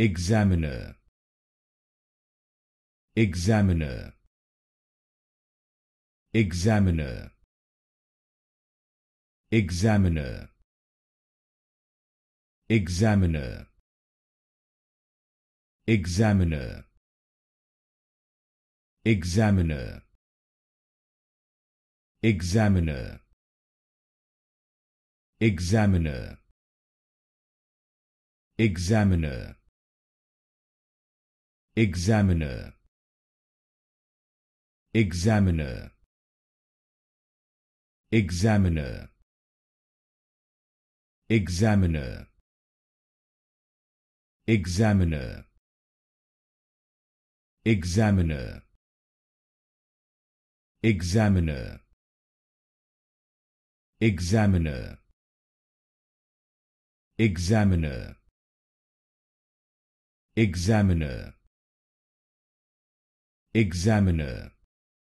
examiner examiner examiner examiner examiner examiner examiner examiner examiner examiner examiner examiner examiner examiner examiner examiner examiner examiner examiner examiner Examiner